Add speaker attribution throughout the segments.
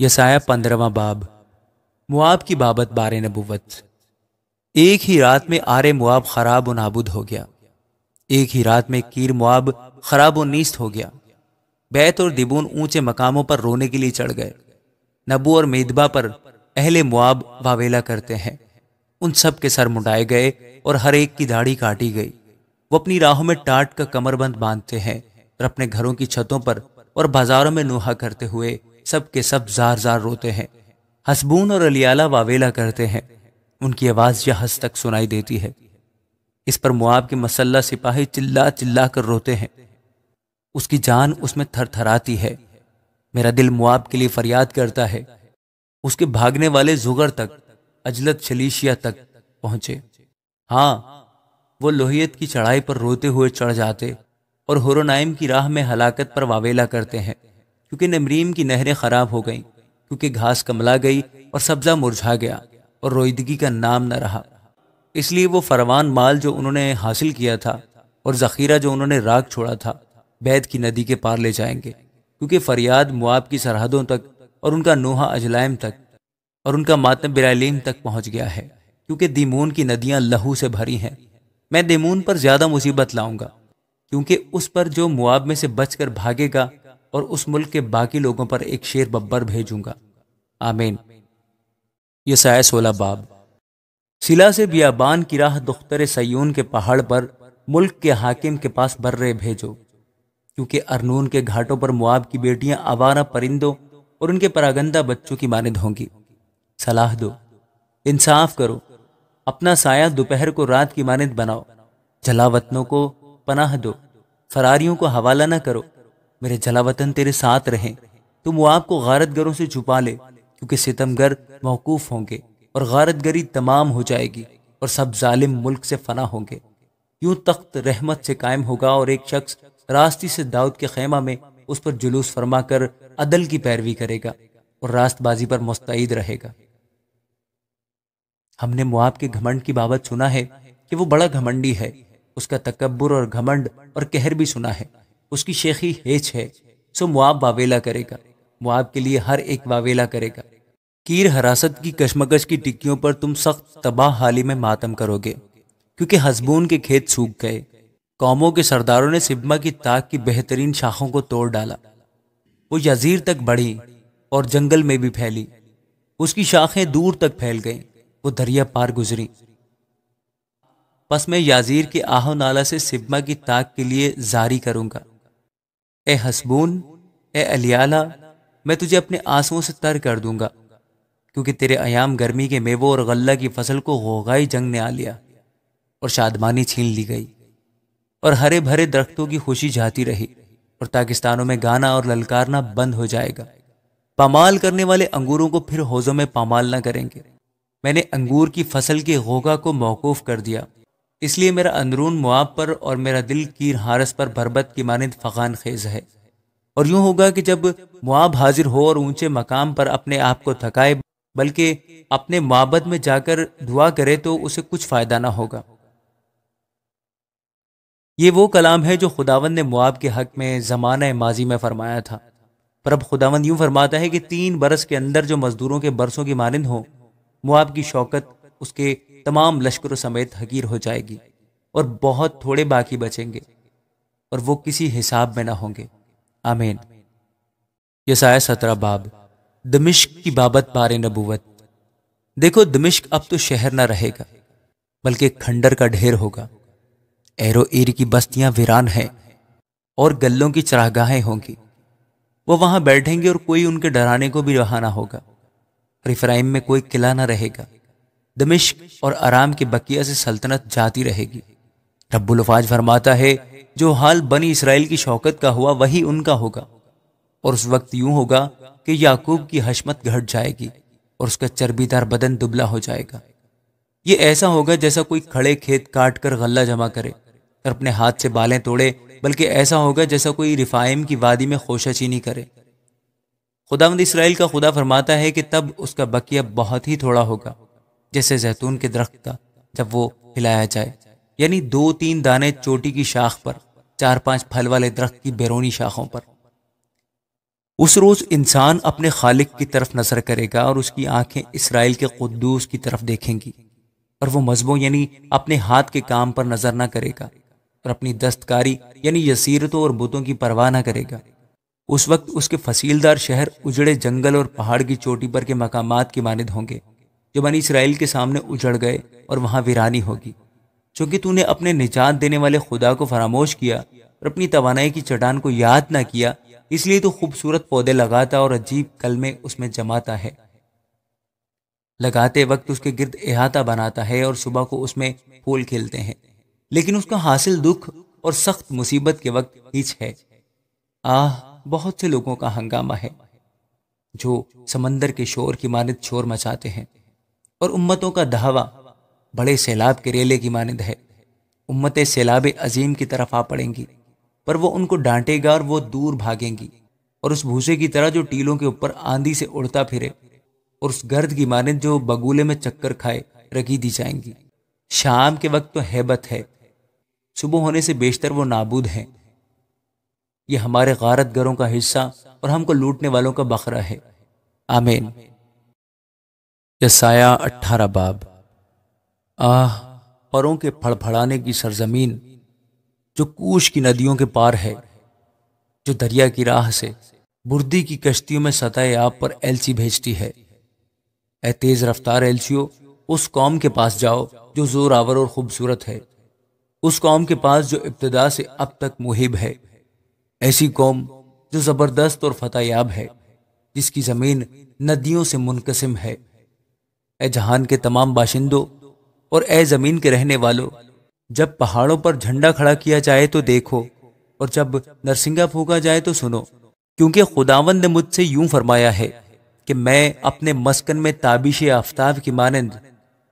Speaker 1: यसाया पंद्रवा बाब मुआब की बाबत बार नबूवत एक ही रात में आरे मुआब खराब व नाबूद हो गया एक ही रात में कीर मुआब खराब व नीस्त हो गया बैत और दिबून ऊंचे मकामों पर रोने के लिए चढ़ गए नबू और मेदबा पर अहले मुआब वावेला करते हैं उन सब के सर मुंडाए गए और हर एक की दाढ़ी काटी गई वो अपनी राहों में टाट का कमरबंद बांधते हैं और अपने घरों की छतों पर और बाजारों में नुहा करते हुए सब के सब जार जार रोते हैं हसबून और अलियाला वावेला करते हैं उनकी आवाज़ जहाज तक सुनाई देती है इस पर मुआब के मसल्ला सिपाही चिल्ला चिल्ला कर रोते हैं उसकी जान उसमें थरथराती है मेरा दिल मुआब के लिए फरियाद करता है उसके भागने वाले जुगर तक अजलत शलीशिया तक पहुंचे हाँ वो लोहियत की चढ़ाई पर रोते हुए चढ़ जाते और होरोनाइम की राह में हलाकत पर वावेला करते हैं क्योंकि नमरीम की नहरें ख़राब हो गईं क्योंकि घास कमला गई और सब्ज़ा मुरझा गया और रोइदगी का नाम न रहा इसलिए वो फरवान माल जो उन्होंने हासिल किया था और ज़ख़ीरा जो उन्होंने राग छोड़ा था बैद की नदी के पार ले जाएंगे क्योंकि फरियाद मुआब की सरहदों तक और उनका नोहा अजलाइम तक और उनका मातम बिरालीम तक पहुंच गया है क्योंकि दीमून की नदियां लहू से भरी हैं मैं दीमून पर ज़्यादा मुसीबत लाऊंगा क्योंकि उस पर जो मुआब में से बचकर भागेगा और उस मुल्क के बाकी लोगों पर एक शेर बब्बर भेजूंगा आमीन साय सोलह बाब सिला से बियाबान की राह दुख्तर सयून के पहाड़ पर मुल्क के हाकिम के पास बर्रे भेजो क्योंकि अरनून के घाटों पर मुआब की बेटियां आवारा परिंदों और उनके परागंदा बच्चों की मानद होंगी सलाह दो इंसाफ करो अपना साया दोपहर को रात की मानद बनाओ जलावतनों को पनाह दो फरारियों को हवाला न करो मेरे जलावतन तेरे साथ रहें तुम वो आपको गरों से छुपा ले क्योंकि सितमगर मौकूफ होंगे और गारत गरी तमाम हो जाएगी और सब जालिम मुल्क से फना होंगे यूं तख्त रहमत से कायम होगा और एक शख्स रास्ते से दाऊद के खेमा में उस पर जुलूस फरमा कर अदल की पैरवी करेगा और रास्तबाजी पर मुस्तैद रहेगा हमने मुआब के घमंड की बाबत सुना है कि वो बड़ा घमंडी है उसका तकबर और घमंड और कहर भी सुना है उसकी शेखी हेच है सो मुआब वावेला करेगा मुआब के लिए हर एक वावेला करेगा कीर हरासत की कशमकश की टिक्कियों पर तुम सख्त तबाह हाली में मातम करोगे क्योंकि हसबून के खेत सूख गए कौमों के सरदारों ने सिबमा की ताक की बेहतरीन शाखों को तोड़ डाला वो यजीर तक बढ़ी और जंगल में भी फैली उसकी शाखें दूर तक फैल गईं वो दरिया पार गुजरी बस मैं याजीर के आहो नाला से सिबमा की ताक के लिए जारी करूंगा ए हसबून ए अलियाला मैं तुझे अपने आंसुओं से तर कर दूंगा क्योंकि तेरे आयाम गर्मी के मेवों और गल्ला की फसल को होगाई जंग ने आ लिया और शादमानी छीन ली गई और हरे भरे दरख्तों की खुशी जाती रही और पाकिस्तानों में गाना और ललकारना बंद हो जाएगा पामाल करने वाले अंगूरों को फिर हौजों में पामाल ना करेंगे मैंने अंगूर की फसल के होगा को मौकूफ कर दिया इसलिए मेरा अंदरून मुआब पर और मेरा दिल कीर हारस पर बरबत की मानद फ़गान खेज है और यूं होगा कि जब मुआब हाजिर हो और ऊंचे मकाम पर अपने आप को थकाए बल्कि अपने मुआबत में जाकर दुआ करे तो उसे कुछ फ़ायदा ना होगा ये वो कलाम है जो खुदावन ने मुआब के हक में ज़माना माजी में फरमाया था पर अब खुदावन यूं फरमाता है कि तीन बरस के अंदर जो मज़दूरों के बरसों की मानंद हो मुआब की शौकत उसके तमाम लश्करों समेत हकीर हो जाएगी और बहुत थोड़े बाकी बचेंगे और वो किसी हिसाब में ना होंगे आमीन यसाया सत्रह बाब दमिश्क की बाबत बारे नबूवत देखो दमिश्क अब तो शहर ना रहेगा बल्कि खंडर का ढेर होगा एरो एर की बस्तियां वीरान हैं और गल्लों की चरागाहें होंगी वो वहां बैठेंगे और कोई उनके डराने को भी रहा ना होगा रिफ्राइम में कोई किला ना रहेगा दमिश्क और आराम के बकिया से सल्तनत जाती रहेगी रब्बुलफाज फरमाता है जो हाल बनी इसराइल की शौकत का हुआ वही उनका होगा और उस वक्त यूं होगा कि याकूब की हशमत घट जाएगी और उसका चर्बीदार बदन दुबला हो जाएगा ये ऐसा होगा जैसा कोई खड़े खेत काट कर गल्ला जमा करे और अपने हाथ से बालें तोड़े बल्कि ऐसा होगा जैसा कोई रिफाइम की वादी में खोशाचीनी करे खुदावंद इसराइल का खुदा फरमाता है कि तब उसका बकिया बहुत ही थोड़ा होगा जैसे जैतून के दरख्त का जब वो हिलाया जाए यानी दो तीन दाने चोटी की शाख पर चार पांच फल वाले दरख्त की बैरूनी शाखों पर उस रोज इंसान अपने खालिक की तरफ नजर करेगा और उसकी आंखें इसराइल के कुद्दूस की तरफ देखेंगी और वो मज़बू यानी अपने हाथ के काम पर नजर ना करेगा और अपनी दस्तकारी यानी यसीरतों और बुतों की परवाह ना करेगा उस वक्त उसके फसीलदार शहर उजड़े जंगल और पहाड़ की चोटी पर के मकामात की मानद होंगे जो बनी इसराइल के सामने उजड़ गए और वहां वीरानी होगी चूँकि तूने अपने निजात देने वाले खुदा को फरामोश किया और अपनी तोानाई की चटान को याद ना किया इसलिए तो खूबसूरत पौधे लगाता और अजीब कलमे उसमें जमाता है लगाते वक्त उसके गिर्द अहाता बनाता है और सुबह को उसमें फूल खेलते हैं लेकिन उसका हासिल दुख और सख्त मुसीबत के वक्त हिच है आह बहुत से लोगों का हंगामा है जो समंदर के शोर की मानद शोर मचाते हैं और उम्मतों का दहावा बड़े सैलाब के रेले की मानद है उम्मतें सैलाब अजीम की तरफ आ पड़ेंगी पर वो उनको डांटेगा और वो दूर भागेंगी और उस भूसे की तरह जो टीलों के ऊपर आंधी से उड़ता फिरे और उस गर्द की मानद जो बगूले में चक्कर खाए रखी दी जाएंगी शाम के वक्त तो हैबत है सुबह होने से बेशतर वो नाबूद हैं ये हमारे गारत गरों का हिस्सा और हमको लूटने वालों का बखरा है आमीन यसाया अठारह बाब आह परों के फड़फड़ाने की सरजमीन जो कूश की नदियों के पार है जो दरिया की राह से बुर्दी की कश्तियों में सतह आप पर एलसी भेजती है ए तेज रफ्तार एलसीओ उस कौम के पास जाओ जो जोरावर और खूबसूरत है उस कौम के पास जो इब्तदा से अब तक मुहिब है ऐसी कौम जो जबरदस्त और फतेयाब है जिसकी जमीन नदियों से मुनकसिम है ए जहान के तमाम बाशिंदों और ए ज़मीन के रहने वालों जब पहाड़ों पर झंडा खड़ा किया जाए तो देखो और जब नरसिंगा फूका जाए तो सुनो क्योंकि खुदावन ने मुझसे यूं फरमाया है कि मैं अपने मस्कन में ताबिश आफ्ताब की मानंद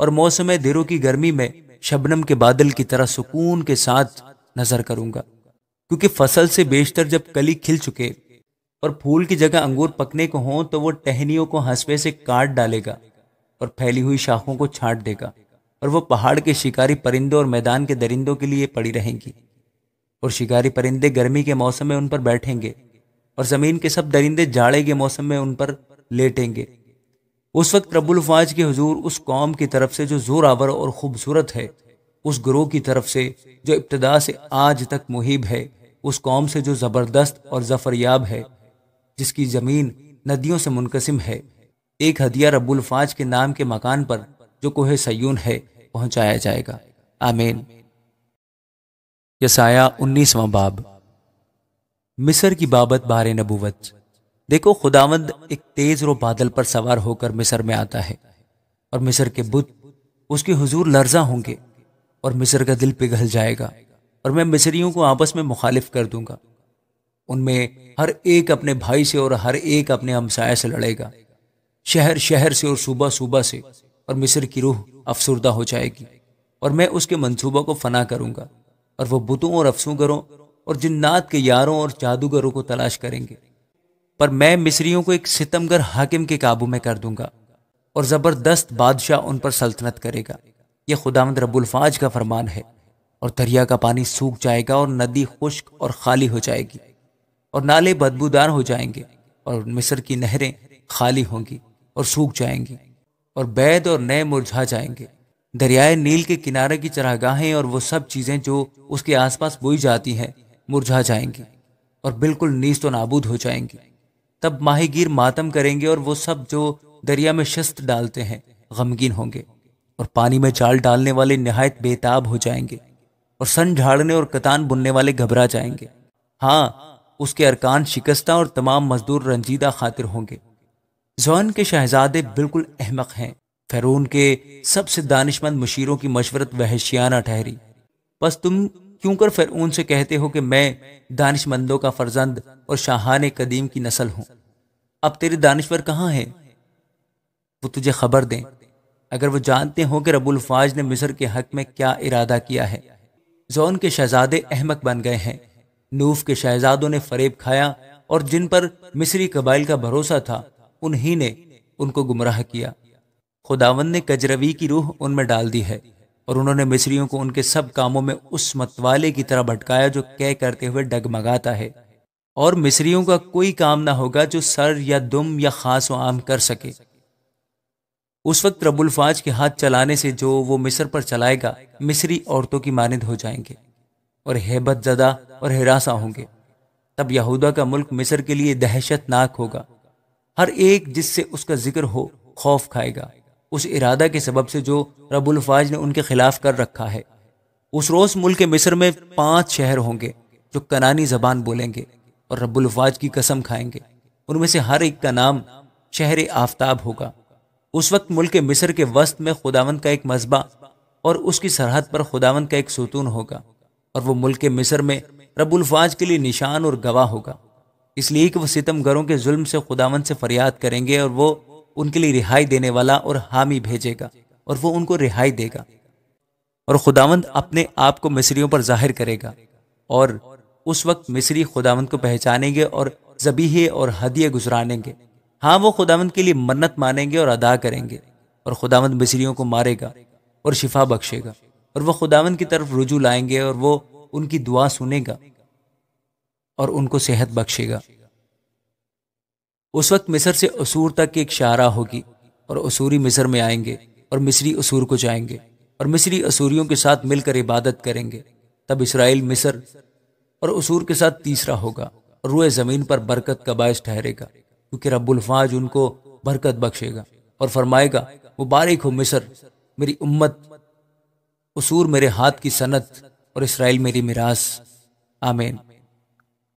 Speaker 1: और मौसम दिरों की गर्मी में शबनम के बादल की तरह सुकून के साथ नजर करूंगा क्योंकि फसल से बेशतर जब कली खिल चुके और फूल की जगह अंगूर पकने को हों तो वो टहनियों को हंसवे से काट डालेगा और फैली हुई शाखों को छांट देगा और वो पहाड़ के शिकारी परिंदों और मैदान के दरिंदों के लिए पड़ी रहेंगी और शिकारी परिंदे गर्मी के मौसम में उन पर बैठेंगे और ज़मीन के सब दरिंदे जाड़े के मौसम में उन पर लेटेंगे उस वक्त रबुल्फाज के हजूर उस कौम की तरफ से जो जोर आवर और खूबसूरत है उस ग्रोह की तरफ से जो इब्तदा से आज तक मुहिब है उस कौम से जो ज़बरदस्त और जफरयाब है जिसकी ज़मीन नदियों से मुनकसिम है एक हदिया रबुल फाज के नाम के मकान पर जो कोह सयून है पहुंचाया जाएगा आमीन यसाया उन्नीसवा बाब मिस्र की बाबत बारे नबुवत देखो खुदावंद एक तेज रो बादल पर सवार होकर मिस्र में आता है और मिस्र के बुद्ध उसके हुजूर लर्जा होंगे और मिस्र का दिल पिघल जाएगा और मैं मिस्रियों को आपस में मुखालिफ कर दूंगा उनमें हर एक अपने भाई से और हर एक अपने हमसाय से लड़ेगा शहर शहर से और सुबह सुबह से और मिस्र की रूह अफसरदा हो जाएगी और मैं उसके मनसूबों को फना करूंगा और वह बुतों और अफसूगरों और जिन्नात के यारों और जादूगरों को तलाश करेंगे पर मैं मिस्रियों को एक सितमगर हाकिम के काबू में कर दूंगा और ज़बरदस्त बादशाह उन पर सल्तनत करेगा यह खुदामद रबुल्फाज का फरमान है और दरिया का पानी सूख जाएगा और नदी खुश्क और खाली हो जाएगी और नाले बदबूदार हो जाएंगे और मिस्र की नहरें खाली होंगी और सूख जाएंगे और बैद और नए मुरझा जाएंगे दरियाए नील के किनारे की चरागाहें और वो सब चीज़ें जो उसके आसपास बोई जाती हैं मुरझा जाएंगी और बिल्कुल नीस तो नाबूद हो जाएंगी तब माहिगीर मातम करेंगे और वो सब जो दरिया में शस्त डालते हैं गमगीन होंगे और पानी में जाल डालने वाले नहायत बेताब हो जाएंगे और सन झाड़ने और कतान बुनने वाले घबरा जाएंगे हाँ उसके अरकान शिकस्ता और तमाम मजदूर रंजीदा खातिर होंगे जोन के शहजादे बिल्कुल अहमक हैं फैरून के सबसे दानिशमंद मशीरों की मशवरत वहशियाना ठहरी बस तुम क्यों कर फैरून से कहते हो कि मैं दानिशमंदों का फर्जंद और शाहान कदीम की नस्ल हूँ अब तेरे दानश्वर कहाँ हैं वो तुझे खबर दें अगर वो जानते हो कि रबुल्फाज ने मिस्र के हक में क्या इरादा किया है जोन के शहजादे अहमक बन गए हैं नूफ के शहजादों ने फरेब खाया और जिन पर मिस्री कबाइल का भरोसा था उन्हीं ने उनको गुमराह किया खुदावन ने कजरवी की रूह उनमें डाल दी है और उन्होंने मिस्रियों को उनके सब कामों में उस मतवाले की तरह भटकाया जो कह करते हुए डगमगाता है और मिस्रियों का कोई काम ना होगा जो सर या दुम या खास व आम कर सके उस वक्त रबुल्फाज के हाथ चलाने से जो वो मिस्र पर चलाएगा मिस्री औरतों की मानद हो जाएंगे और हैबत जदा और हिरासा होंगे तब यहूदा का मुल्क मिस्र के लिए दहशतनाक होगा हर एक जिससे उसका जिक्र हो खौफ खाएगा उस इरादा के सबब से जो रबुल्फाज ने उनके खिलाफ कर रखा है उस रोज मुल्क मिस्र में पांच शहर होंगे जो कनानी जबान बोलेंगे और रबुल्फाज की कसम खाएंगे उनमें से हर एक का नाम शहर आफ्ताब होगा उस वक्त मुल्क मिस्र के वस्त में खुदावंत का एक मजबा और उसकी सरहद पर खुदावंत का एक सुतून होगा और वो मुल्क मिस्र में रबुल्फाज के लिए निशान और गवाह होगा इसलिए कि वो सितमगरों के जुल्म से खुदावन से फरियाद करेंगे और वो उनके लिए रिहाई देने वाला और हामी भेजेगा और वो उनको रिहाई देगा और खुदावंद अपने आप को मिस्रियों पर जाहिर करेगा और उस वक्त मिस्री खुदावंद को पहचानेंगे और जबीहे और हदिये गुजरानेंगे हाँ वो खुदावंद के लिए मन्नत मानेंगे और अदा करेंगे और खुदावंद मिस्रियों को मारेगा और शिफा बख्शेगा और वह खुदावंद की तरफ रुजू लाएंगे और वो उनकी दुआ सुनेगा और उनको सेहत बख्शेगा उस वक्त मिस्र से असूर तक की एक शारा होगी और असूरी मिस्र में आएंगे और मिस्री असूर को जाएंगे और मिस्री असूरियों के साथ मिलकर इबादत करेंगे तब इसराइल मिस्र और असूर के साथ तीसरा होगा और रुए ज़मीन पर बरकत का बायस ठहरेगा क्योंकि रबुल्फाज उनको बरकत बख्शेगा और फरमाएगा वो बारिक हो मिसर मेरी उम्मत असूर मेरे हाथ की सनत और इसराइल मेरी मिरास आमेन